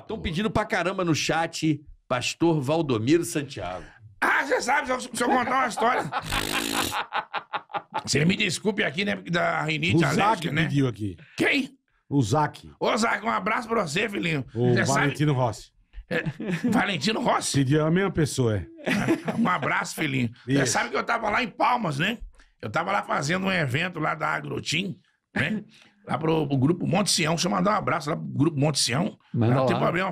estão pedindo pra caramba no chat, pastor Valdomiro Santiago. Ah, você sabe, se eu, se eu contar uma história. Você me desculpe aqui, né? Da rinite o alérgica, né? pediu aqui. Quem? O Zac. Ô, Zac, um abraço pra você, filhinho. O Você sabe. Valentino Rossi. É, Valentino Rossi. Pediu a mesma pessoa, é. Um abraço, filhinho. Você sabe que eu tava lá em Palmas, né? Eu tava lá fazendo um evento lá da Agrotim, né? lá pro, pro grupo Monte Sião. Deixa eu mandar um abraço lá pro grupo Monte Sião. não tem problema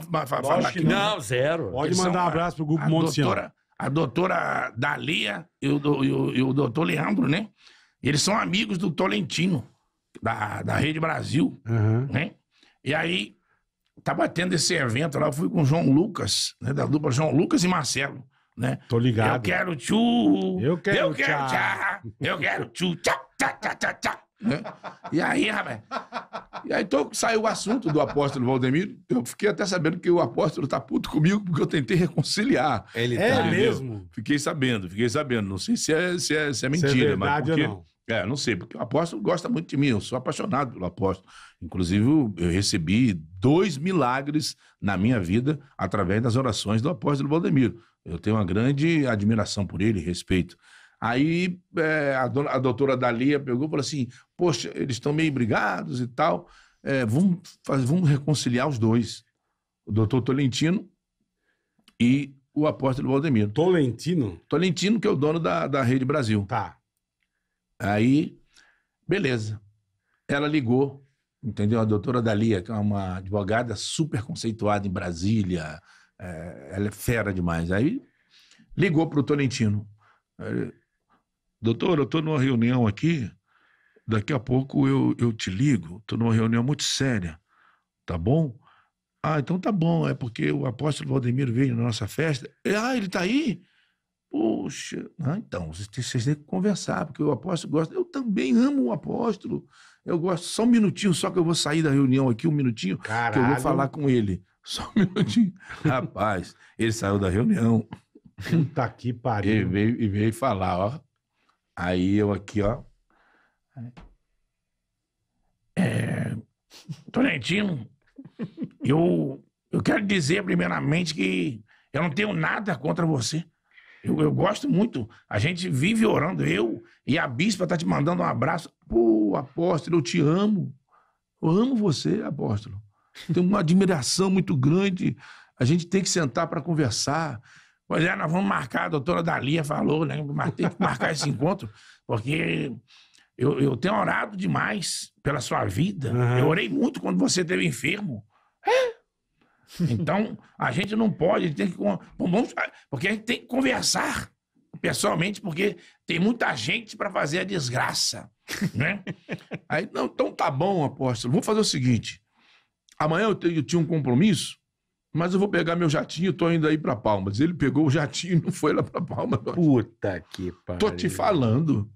aqui. Não, não, zero. Pode Eles mandar um abraço pro grupo a Monte doutora, Sião. A doutora Dalia e o, e, o, e o doutor Leandro, né? Eles são amigos do Tolentino, da, da Rede Brasil, uhum. né? E aí, tava tendo esse evento lá, eu fui com o João Lucas, né? Da dupla João Lucas e Marcelo né? Tô ligado. Eu quero tchu. Eu quero, eu tchá. Eu quero tchu. tchá, tchá, tchá, tchá. Né? E aí, rapaz? E aí então, saiu o assunto do apóstolo Valdemiro. Eu fiquei até sabendo que o apóstolo tá puto comigo porque eu tentei reconciliar. Ele é tá, mesmo? Fiquei sabendo, fiquei sabendo. Não sei se é, se é, se é mentira, se é verdade mas porque... Ou não. É, não sei, porque o apóstolo gosta muito de mim, eu sou apaixonado pelo apóstolo. Inclusive, eu recebi dois milagres na minha vida através das orações do apóstolo Valdemiro. Eu tenho uma grande admiração por ele, respeito. Aí é, a, dona, a doutora Dalia pegou e falou assim: Poxa, eles estão meio brigados e tal, é, vamos, faz, vamos reconciliar os dois. O doutor Tolentino e o apóstolo Valdemiro. Tolentino? Tolentino, que é o dono da, da Rede Brasil. Tá. Aí, beleza. Ela ligou, entendeu? A doutora Dalia, que é uma advogada super conceituada em Brasília, é, ela é fera demais. Aí ligou para o Tolentino doutor, eu estou numa reunião aqui, daqui a pouco eu, eu te ligo, estou numa reunião muito séria, tá bom? Ah, então tá bom, é porque o apóstolo Valdemiro veio na nossa festa. Ah, ele está aí? Poxa, ah, então, vocês têm que conversar, porque o apóstolo gosta. Eu também amo o apóstolo. Eu gosto, só um minutinho, só que eu vou sair da reunião aqui, um minutinho, Caralho. que eu vou falar com ele. Só um minutinho. Rapaz, ele saiu da reunião. Puta aqui pariu. E veio, e veio falar, ó. Aí eu aqui, ó. É, Tolentino, eu, eu quero dizer primeiramente que eu não tenho nada contra você. Eu, eu gosto muito. A gente vive orando. Eu e a bispa tá te mandando um abraço. Pô, apóstolo, eu te amo. Eu amo você, apóstolo. Tenho uma admiração muito grande. A gente tem que sentar para conversar. Pois é, nós vamos marcar, a doutora Dalia falou, né? Tem que marcar esse encontro, porque eu, eu tenho orado demais pela sua vida. Uhum. Eu orei muito quando você esteve enfermo. É. Então, a gente não pode, tem que. porque a gente tem que conversar pessoalmente, porque tem muita gente para fazer a desgraça. Né? Aí, não, então tá bom, apóstolo. Vou fazer o seguinte: amanhã eu, tenho, eu tinha um compromisso, mas eu vou pegar meu jatinho, tô indo aí para Palmas. Ele pegou o jatinho e não foi lá para Palmas. Puta que pariu. Tô te falando.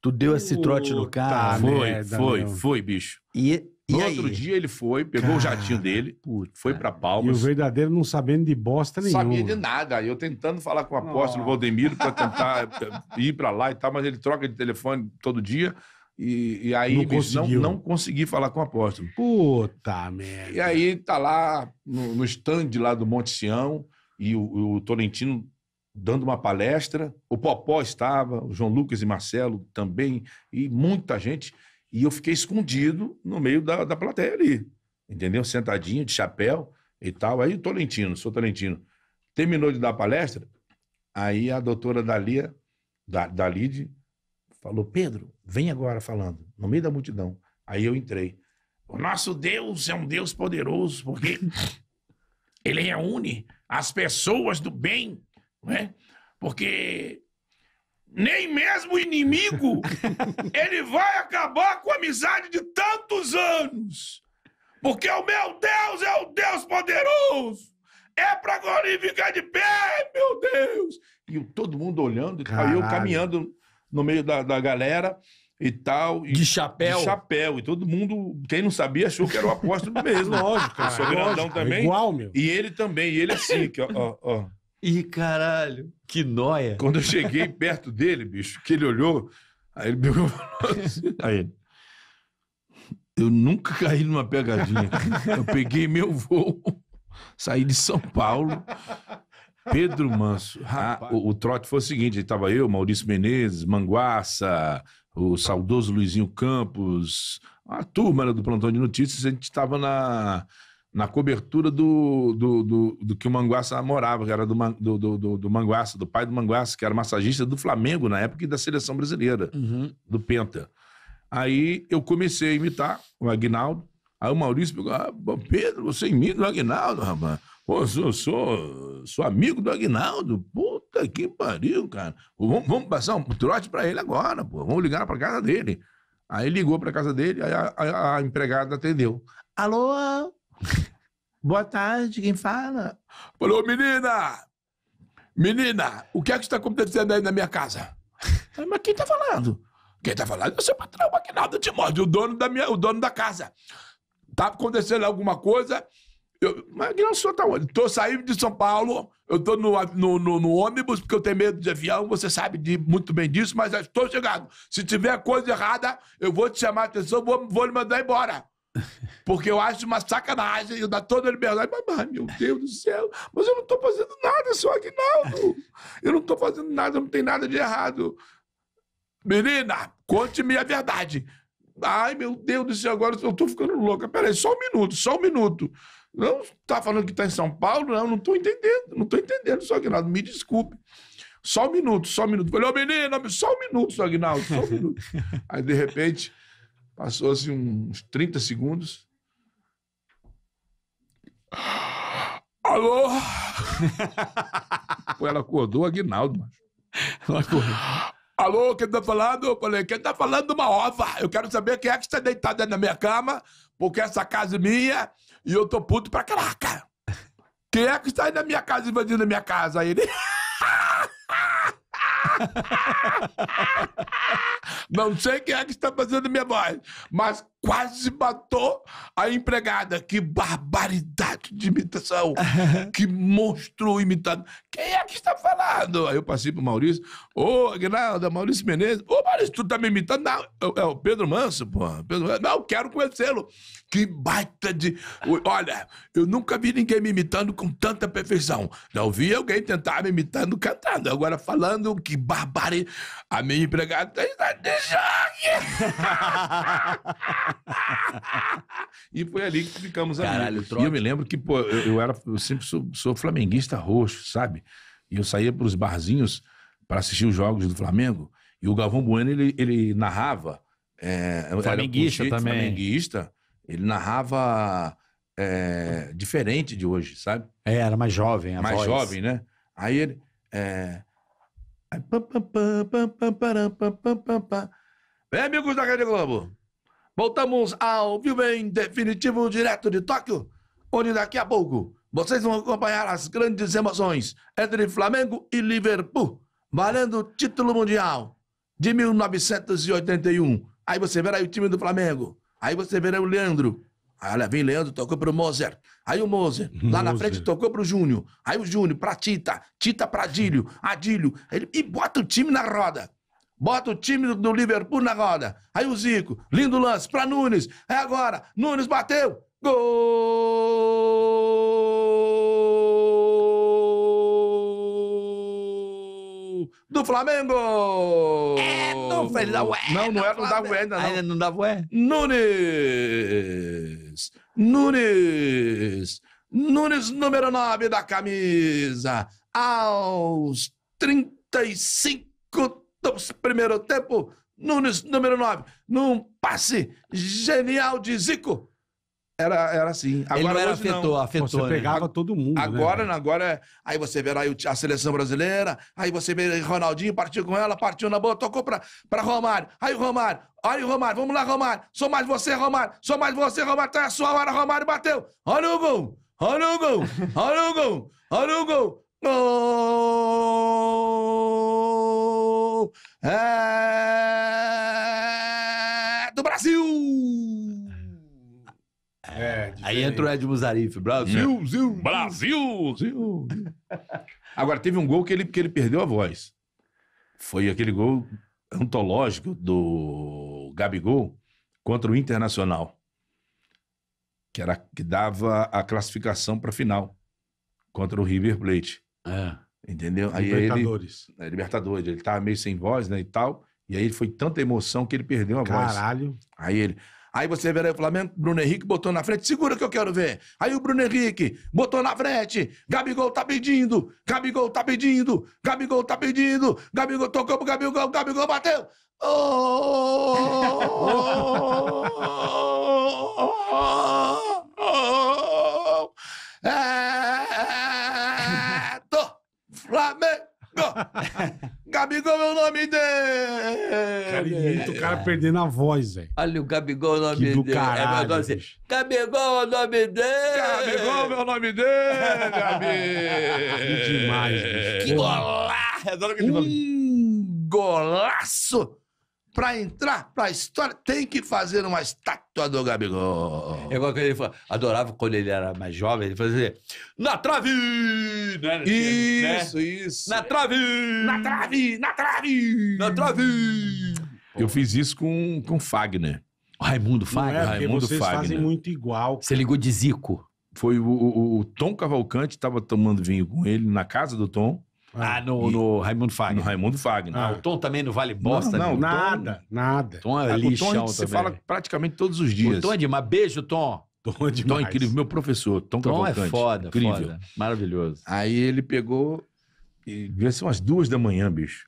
Tu deu esse trote no carro. Né? Foi, foi, foi, bicho. E, e no outro dia ele foi, pegou cara, o jatinho dele, puta. foi para Palmas. E o verdadeiro não sabendo de bosta nenhuma. Sabia de nada. Eu tentando falar com o apóstolo Valdemiro para tentar eh, ir para lá e tal, mas ele troca de telefone todo dia. E, e aí, não, bicho, não, não, consegui falar com o apóstolo. Puta merda. E aí tá lá no, no stand lá do Monte Sião e o, o Tolentino dando uma palestra. O Popó estava, o João Lucas e Marcelo também, e muita gente. E eu fiquei escondido no meio da, da plateia ali, entendeu? Sentadinho, de chapéu e tal. Aí o Tolentino, sou Tolentino, terminou de dar a palestra, aí a doutora Dalia, da, Dalide, falou: Pedro, vem agora falando, no meio da multidão. Aí eu entrei. O nosso Deus é um Deus poderoso, porque ele reúne as pessoas do bem, né? Porque nem mesmo o inimigo ele vai acabar com a amizade de tantos anos. Porque o meu Deus é o Deus poderoso. É para glorificar de pé, meu Deus. E todo mundo olhando, Caralho. aí eu caminhando no meio da, da galera e tal. E, de chapéu? De chapéu. E todo mundo, quem não sabia, achou que era o apóstolo mesmo. lógico, o Sou grandão é também. igual, meu. E ele também. E ele assim, que, ó, ó, Ih, caralho. Que noia. Quando eu cheguei perto dele, bicho, que ele olhou, aí ele pegou assim, aí eu nunca caí numa pegadinha. Eu peguei meu voo, saí de São Paulo, Pedro Manso. Ah, o, o, trote foi o seguinte: estava eu, Maurício Menezes, Manguaça, o saudoso Luizinho Campos, a turma do plantão de notícias, a gente estava na, na cobertura do, do, do, do, que o Manguaça morava, que era do, do, do, do Manguaça, do pai do Manguaça, que era massagista do Flamengo na época e da seleção brasileira, uhum. do Penta. Aí eu comecei a imitar o Agnaldo, Aí o Maurício pegou, ah, Pedro, você é amigo do Agnaldo, rapaz. Pô, sou, sou, sou amigo do Agnaldo. Puta que pariu, cara. Pô, vamos, vamos, passar um trote pra ele agora, pô. Vamos ligar pra casa dele. Aí ligou pra casa dele, aí a, a, a empregada atendeu. Alô? Boa tarde, quem fala? Falou, menina! Menina, o que é que está acontecendo aí na minha casa? Ah, mas quem tá falando? Quem tá falando é o seu patrão, Aguinaldo morde o dono da minha, o dono da casa. Tá acontecendo alguma coisa. Eu, mas não sou tá onde? Tô saindo de São Paulo, eu tô no, no, no, no, ônibus, porque eu tenho medo de avião, você sabe de, muito bem disso, mas estou chegando. Se tiver coisa errada, eu vou te chamar a atenção, vou, vou lhe mandar embora. Porque eu acho uma sacanagem, eu dar toda a liberdade. Mas, mas, meu Deus do céu, mas eu não estou fazendo nada, seu não. Eu não estou fazendo nada, não tem nada de errado. Menina, conte-me a verdade. Ai, meu Deus do céu, agora eu tô ficando louca. Peraí, só um minuto, só um minuto. Não tá falando que tá em São Paulo? Não, não tô entendendo, não tô entendendo, só Agnaldo Me desculpe. Só um minuto, só um minuto. Falei, ô menino, só um minuto, só Aguinaldo, só um minuto. Aí, de repente, passou assim uns 30 segundos. Alô? Pô, ela acordou, Aguinaldo, mano. Ela acordou. Alô, quem tá falando? Eu falei, quem tá falando uma ova? Eu quero saber quem é que está deitado na minha cama, porque essa casa é minha e eu tô puto pra caraca. Quem é que está aí na minha casa invadindo a minha casa? Aí ele. Não sei quem é que está fazendo minha voz, mas quase matou a empregada. Que barbaridade de imitação! que monstro imitado! Quem é que está falando? Aí eu passei pro Maurício. Ô, oh, Aguinaldo, é Maurício Menezes. Ô, oh, Maurício, tu tá me imitando? Não, é o Pedro Manso, pô. Pedro Manso. Não, quero conhecê-lo. Que baita de. Olha, eu nunca vi ninguém me imitando com tanta perfeição. Já ouvi alguém tentar me imitando cantando. Agora falando, que barbaridade. A minha empregada está de choque! e foi ali que ficamos Caralho, amigos. E eu me lembro que, pô, eu, eu era, eu sempre sou, sou, flamenguista roxo, sabe? E eu saía para os barzinhos para assistir os jogos do Flamengo. E o Galvão Bueno, ele, ele narrava. É, flamenguista era, também. Flamenguista. Ele narrava é, diferente de hoje, sabe? É, era mais jovem, a Mais voz. jovem, né? Aí ele. É, Aí, pam, pam, pam, pam, pam, pam, pam, pam, pam. Bem, amigos da Rede Globo, voltamos ao vivo em definitivo direto de Tóquio, onde daqui a pouco vocês vão acompanhar as grandes emoções entre Flamengo e Liverpool, valendo o título mundial de 1981. Aí você verá o time do Flamengo, aí você verá o Leandro. Aí, olha, vem Leandro, tocou pro Mozart. Aí o Moser, lá na frente, tocou pro Júnior. Aí o Júnior pra Tita, Tita pra Adílio, Adílio. Ele, e bota o time na roda. Bota o time do Liverpool na roda. Aí o Zico, lindo lance pra Nunes. É agora, Nunes bateu. Gol! do Flamengo! É do Fernando é Não, não é do Davué ainda, não. Ainda não Davué? Nunes! Nunes! Nunes, número 9 da camisa, aos 35 do primeiro tempo. Nunes, número 9, num passe genial de Zico. Era, era assim. Agora, Ele não era afetou, não. afetou. Você né? pegava todo mundo. Né, agora, né? agora aí você aí a seleção brasileira, aí você vê Ronaldinho, partiu com ela, partiu na boa, tocou pra, pra Romário. Aí o Romário, olha o Romário, vamos lá, Romário. Sou mais você, Romário. Sou mais você, Romário. Tá a é sua hora, Romário bateu. Olha o gol! Olha o gol! Olha o gol! Olha o gol! Gol! É! Aí entra o Ed Muzarif. Brasil, é. Zil, Brasil, Zil. Agora, teve um gol que ele, que ele perdeu a voz. Foi aquele gol antológico do Gabigol contra o Internacional. Que, era, que dava a classificação para a final contra o River Plate. É. Entendeu? Aí libertadores. Ele, é, libertadores. Ele tava meio sem voz, né, e tal. E aí foi tanta emoção que ele perdeu a Caralho. voz. Caralho. Aí ele, Aí você vê aí o Flamengo, Bruno Henrique botou na frente, segura que eu quero ver. Aí o Bruno Henrique botou na frente, Gabigol tá pedindo, Gabigol tá pedindo, Gabigol tá pedindo, Gabigol tocou pro Gabigol, Gabigol bateu. Oh, é do Flamengo! Gabigol é o nome dele! Cara, imita o cara perdendo a voz, velho. Olha o Gabigol é o nome que do dele. Caralho, é meu nome assim. Gabigol é o nome dele! Gabigol é o nome dele, Gabi! que demais, bicho. Que golaço! Um golaço! para entrar para a história, tem que fazer uma estátua do Gabigol. É igual que ele falou adorava quando ele era mais jovem, ele fazia assim, na trave! Né? né? Isso, né? isso. Na trave! Na trave! Na trave! Na trave! Eu fiz isso com o Fagner. Raimundo Fagner? Não é, Raimundo vocês Fagner. fazem muito igual. Você ligou de Zico. Foi o, o, o Tom Cavalcante, estava tomando vinho com ele na casa do Tom. Ah, ah, no, e... no Raimundo Fagner. No Raimundo Fagner. Ah, ah o Tom também não vale bosta. Não, não né? nada, Tom, nada. Tom é ah, lixão Tom, Você fala praticamente todos os dias. O Tom é demais. Beijo, Tom. Tom é, é demais. Tom incrível. Meu professor, Tom, Tom é foda, incrível. Foda. Maravilhoso. Aí ele pegou, e devia ser umas duas da manhã, bicho.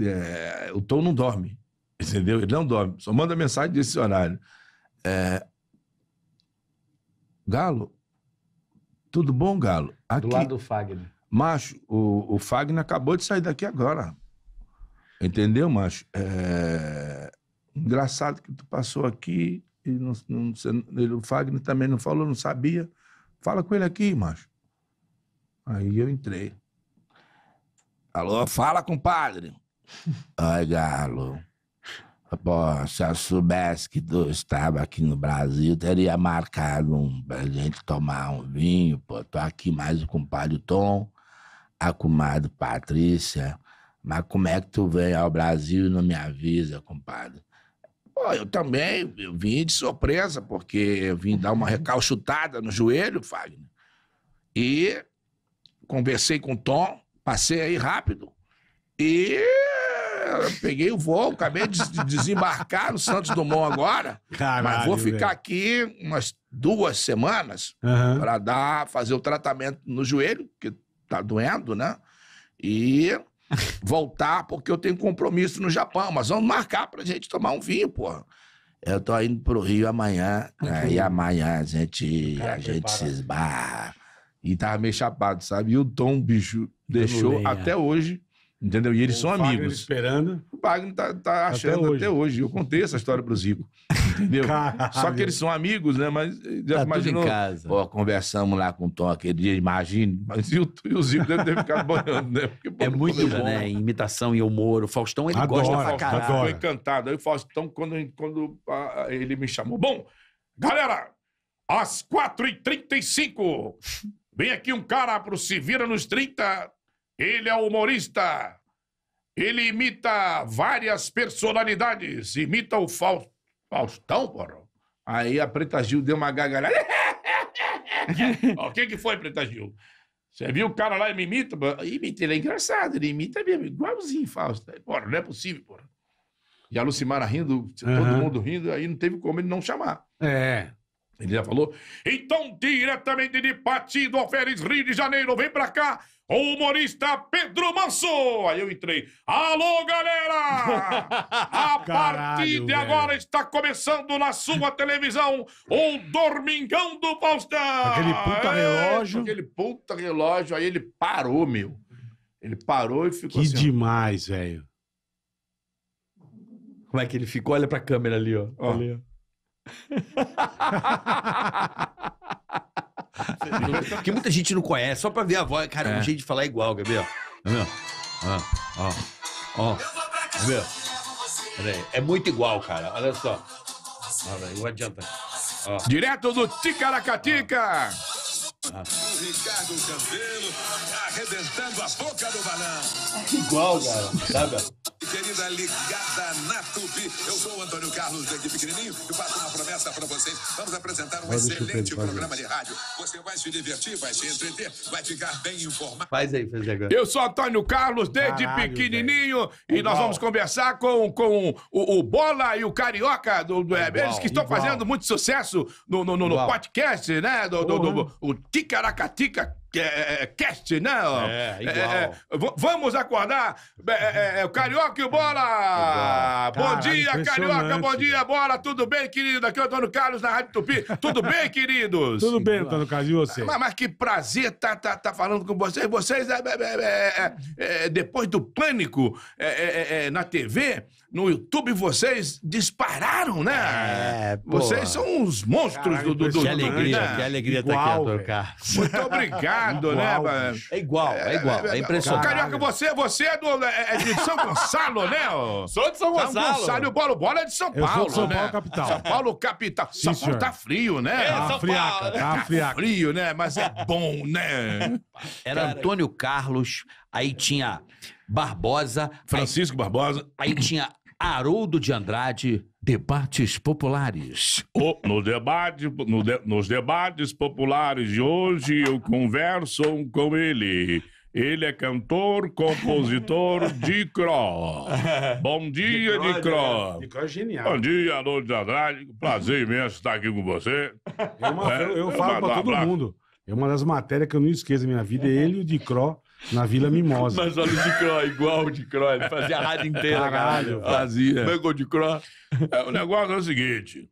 É, o Tom não dorme, entendeu? Ele não dorme. Só manda mensagem desse horário. É, Galo, tudo bom, Galo? Aqui, do lado do Fagner. Macho, o, o Fagner acabou de sair daqui agora. Entendeu, macho? É... Engraçado que tu passou aqui e não, não, ele, o Fagner também não falou, não sabia. Fala com ele aqui, macho. Aí eu entrei. Alô, fala, compadre. Oi, Galo. Pô, se eu soubesse que tu estava aqui no Brasil, teria marcado um, pra gente tomar um vinho. Pô, tô aqui mais o compadre Tom a comadre Patrícia, mas como é que tu vem ao Brasil e não me avisa, compadre? Pô, eu também eu vim de surpresa, porque eu vim dar uma uhum. recalchutada no joelho, Fagner. E conversei com o Tom, passei aí rápido. E peguei o voo, acabei de desembarcar no Santos Dumont agora. Caralho, mas vou ficar aqui umas duas semanas uhum. para dar, fazer o tratamento no joelho, que tá doendo, né? E voltar, porque eu tenho compromisso no Japão, mas vamos marcar pra gente tomar um vinho, porra. Eu tô indo pro Rio amanhã, né? e amanhã a gente, a gente se esbarra. E tava meio chapado, sabe? E o Tom, bicho, deixou é. até hoje Entendeu? E eles o são amigos. esperando. O Wagner tá, tá achando até hoje. até hoje. Eu contei essa história pro Zico. Entendeu? Caralho. Só que eles são amigos, né? Mas eh, já tá imaginou. Tudo em casa. Pô, conversamos lá com o Tom aquele dia, imagine. Mas e o, e o Zico deve ter ficado banhando né? Porque, pô, é muito, bom, né? né? Imitação e humor. O Faustão, ele gosta pra caralho. Adoro. Eu encantado. Aí o Faustão, quando, quando ele me chamou. Bom, galera, às 4h35, vem aqui um cara pro Se Vira nos 30 ele é humorista. Ele imita várias personalidades. Imita o Faustão, porra. Aí a Preta Gil deu uma gargalhada. o que, que foi, Preta Gil? Você viu o cara lá e me imita? Imita, ele é engraçado, ele imita mesmo, igualzinho, Fausto. Porra, não é possível, porra. E a Lucimara rindo, todo mundo rindo, aí não teve como ele não chamar. É. Ele já falou. Então, diretamente de partido do Alferes, Rio de Janeiro, vem pra cá o humorista Pedro Manso. Aí eu entrei. Alô, galera! A Caralho, partir de agora está começando na sua televisão o Dormingão do Faustão. Aquele puta é, relógio. É, aquele puta relógio. Aí ele parou, meu. Ele parou e ficou que assim. Que demais, velho. Como é que ele ficou? Olha pra câmera ali, ó. Olha. Ali, ó. Porque muita gente não conhece, só pra ver a voz. Cara, é. um jeito de falar é igual, Gabriel. Ó, ó, ó. É muito igual, cara. Olha só. Olha não adianta. Ó. Direto do Ticaracatica! Ricardo Campelo arrebentando a boca do balão. É igual, cara. Sabe? querida ligada na Tupi. Eu sou o Antônio Carlos, daqui pequenininho, e faço uma promessa para vocês. Vamos apresentar um excelente programa de rádio. Você vai se divertir, vai se entreter, vai ficar bem informado. Faz aí, faz agora. Eu sou Antônio Carlos, desde Caralho, pequenininho, e Igual. nós vamos conversar com, com o, o Bola e o Carioca, do, do Igual. É, eles que estão Igual. fazendo muito sucesso no, no, no, no podcast, né? Do, do, do, do, o Ticaracatica cast, né? É, igual. É, vamos acordar. É, Carioca e Bola! Bom dia, Carioca, bom dia, Bola! Tudo bem, querido? Aqui é o Antônio Carlos na Rádio Tupi. Tudo bem, queridos? Tudo bem, Antônio Carlos, e você? Mas, mas que prazer estar tá, tá, tá, falando com vocês. Vocês, depois do pânico na TV, no YouTube vocês dispararam, né? É, pô. vocês são uns monstros Caralho, do, do, do, Que alegria, né? que alegria igual, tá aqui, a trocar Muito obrigado, né, igual, né? Bicho. É igual, é, é igual, é, é, é impressionante. Carioca, você, você é, do, é de São Gonçalo, né? Sou de São Gonçalo. São Gonçalo, o Bolo bolo é de São Paulo, Eu sou de São né? Paulo, capital. São Paulo, capital. Sim, são Paulo tá frio, né? É, tá São friaca, Paulo. Tá, tá frio, né? Mas é bom, né? Era Cara. Antônio Carlos, aí tinha... Barbosa. Francisco aí, Barbosa. Aí tinha Haroldo de Andrade, Debates Populares. Oh, no debate, no de, nos debates populares de hoje, eu converso com ele. Ele é cantor, compositor de Cro. Bom dia, de Cro. De Cro é genial. Bom dia, Haroldo de Andrade. Prazer imenso estar aqui com você. É é, eu, é, eu, eu falo para todo abraço. mundo. É uma das matérias que eu não esqueço da minha vida. É ele e o de Cro na Vila Mimosa. Mas olha o de Croix, igual o de Croix. Ele fazia a rádio inteira, caralho. Fazia. Pegou é é de Croix. É, o negócio é o seguinte: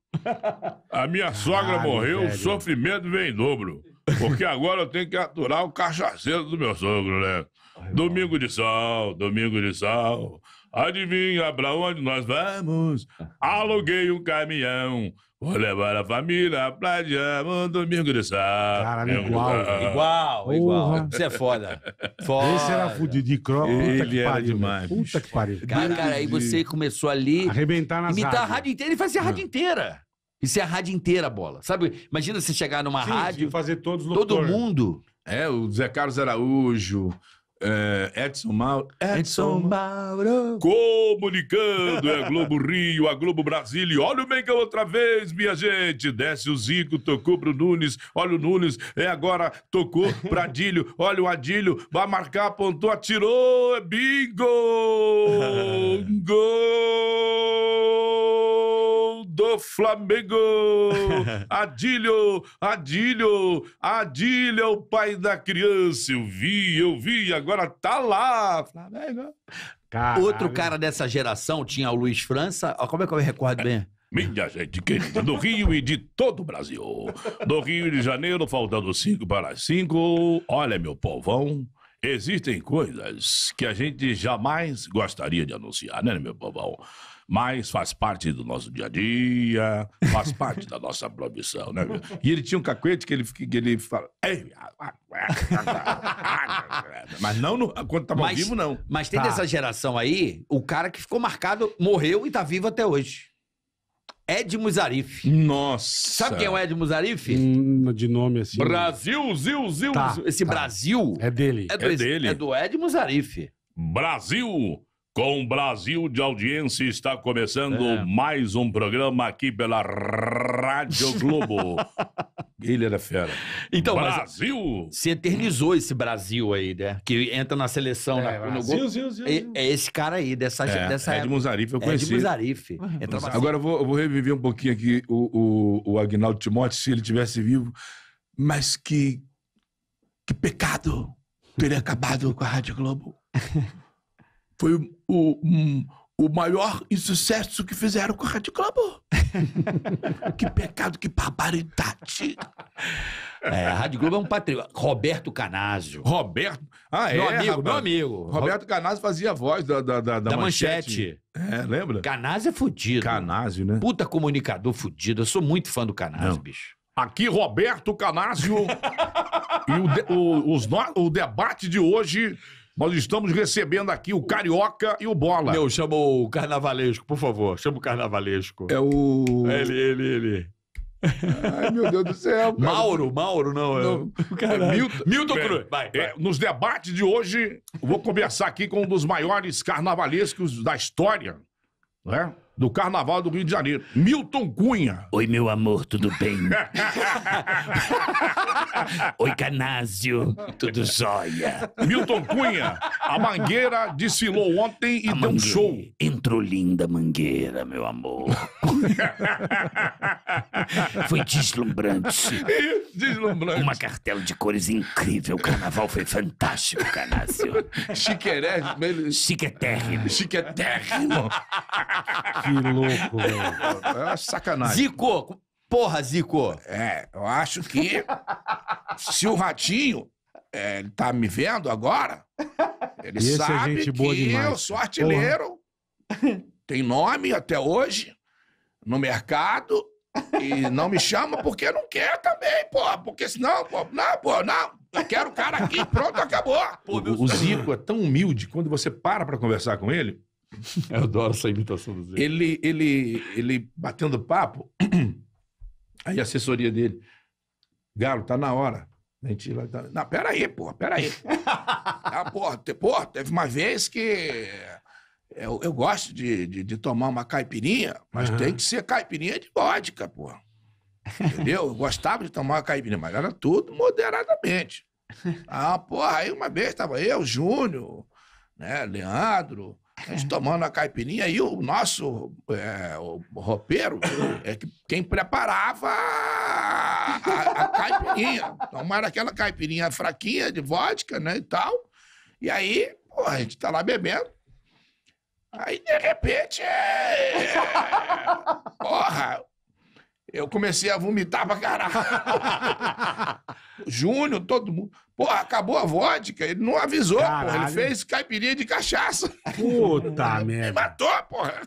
a minha sogra caralho, morreu, o sofrimento vem em dobro. Porque agora eu tenho que aturar o cachaceiro do meu sogro, né? Ai, domingo de sol, domingo de sol. Adivinha pra onde nós vamos? É. Aluguei um caminhão Vou levar a família à diabo no domingo de sábado. Caralho, é igual. Igual, igual. Isso é foda. foda. Esse era fudido de croco. Ele que pariu, demais. Puta que pariu. Cara, cara, aí você começou ali... Arrebentar na Imitar rádio. a rádio inteira. Ele fazia a rádio ah. inteira. Isso é a rádio inteira, bola. Sabe? Imagina você chegar numa sim, rádio... Sim, fazer todos os Todo mundo. É, o Zé Carlos Araújo, é, Edson, Mauro, Edson, Mauro. Comunicando, é a Globo Rio, a Globo Brasília. Olha o Mengão é outra vez, minha gente. Desce o Zico, tocou pro Nunes. Olha o Nunes, é agora, tocou pro Adílio. Olha o Adílio, vai marcar, apontou, atirou. É bingo! Gol! do Flamengo. Adílio, Adílio, Adílio, é o pai da criança. Eu vi, eu vi, agora tá lá. Flamengo. Caralho. Outro cara dessa geração tinha o Luiz França. como é que eu me recordo bem? Minha gente querida, do Rio e de todo o Brasil. Do Rio de Janeiro, faltando cinco para cinco. Olha, meu povão, existem coisas que a gente jamais gostaria de anunciar, né, meu povão? mas faz parte do nosso dia a dia, faz parte da nossa profissão, né? E ele tinha um cacuete que ele, que ele fala. mas não no, quando tava mas, vivo, não. Mas tem tá. dessa geração aí, o cara que ficou marcado, morreu e tá vivo até hoje. Ed Muzarif. Nossa. Sabe quem é o Ed Muzarif? Hum, de nome assim. Brasil, Zil, Zil. Tá, Esse tá. Brasil. É dele. É, do, é dele. É do Ed Muzarif. Brasil. Com Brasil de audiência, está começando é. mais um programa aqui pela Rádio Globo. Ele era é fera. Então, Brasil! se eternizou esse Brasil aí, né? Que entra na seleção. É, na, Brasil, gol, Zil, Zil, É, é, esse cara aí, dessa, é, dessa Ed Zarif eu conheci. Ed Zarif. Agora eu vou, eu vou, reviver um pouquinho aqui o, o, o Agnaldo Timóteo, se ele tivesse vivo. Mas que, que pecado ter acabado com a Rádio Globo. foi o, um, o maior insucesso que fizeram com a Rádio Globo. que pecado, que barbaridade. É, a Rádio Globo é um patrimônio. Roberto Canazio. Roberto? Ah, é? Meu amigo, meu amigo. Roberto Canazio fazia a voz da, da, da, da, da manchete. manchete. É, lembra? Canazio é fudido. Canazio, né? Puta comunicador fudido. Eu sou muito fã do Canazio, Não. bicho. Aqui, Roberto Canazio. e o, de, o, os, no, o debate de hoje nós estamos recebendo aqui o Carioca e o Bola. Meu, chama o Carnavalesco, por favor. Chama o Carnavalesco. É o. É ele, ele, ele. Ai, meu Deus do céu. Cara. Mauro, Mauro, não. É não é, Milton, Milton Cruz. Vai, é, vai, nos debates de hoje, vou conversar aqui com um dos maiores carnavalescos da história. Né? do Carnaval do Rio de Janeiro. Milton Cunha. Oi, meu amor, tudo bem? Oi, Canásio, tudo jóia? Milton Cunha, a Mangueira desfilou ontem e a deu mangueira. um show. Entrou linda Mangueira, meu amor. foi deslumbrante. Deslumbrante. Uma cartela de cores incrível. O carnaval foi fantástico, Canásio. Chiqueré, é, né? Chiquetérrimo. É Chiquetérrimo. É que louco, velho. É uma sacanagem. Zico! Porra, Zico! É, eu acho que se o Ratinho é, ele tá me vendo agora, ele Esse é sabe é que demais, eu sou artilheiro, porra. tem nome até hoje no mercado e não me chama porque não quer também, pô. Porque senão, pô, não, pô, não. Eu quero o cara aqui, pronto, acabou. Pô, o, o Zico é tão humilde, quando você para pra conversar com ele, Eu adoro essa imitação do Zé. Ele, ele, ele batendo papo, aí a assessoria dele, Galo, tá na hora. A gente lá, tá... não, pera aí, porra, pera aí. ah, porra, te, porra, teve uma vez que eu, eu gosto de, de, de, tomar uma caipirinha, mas uhum. tem que ser caipirinha de vodka, porra. Entendeu? Eu gostava de tomar uma caipirinha, mas era tudo moderadamente. Ah, porra, aí uma vez tava eu, Júnior, né, Leandro, a é. gente tomando a caipirinha e o nosso é, o roupeiro é que, quem preparava a, a caipirinha. Tomaram então, aquela caipirinha fraquinha de vodka, né, e tal. E aí, pô, a gente tá lá bebendo. Aí, de repente, é... porra, eu comecei a vomitar pra caralho. Júnior, todo mundo. Porra, acabou a vodka, ele não avisou, porra. Ele fez caipirinha de cachaça. Puta merda. Me matou, porra.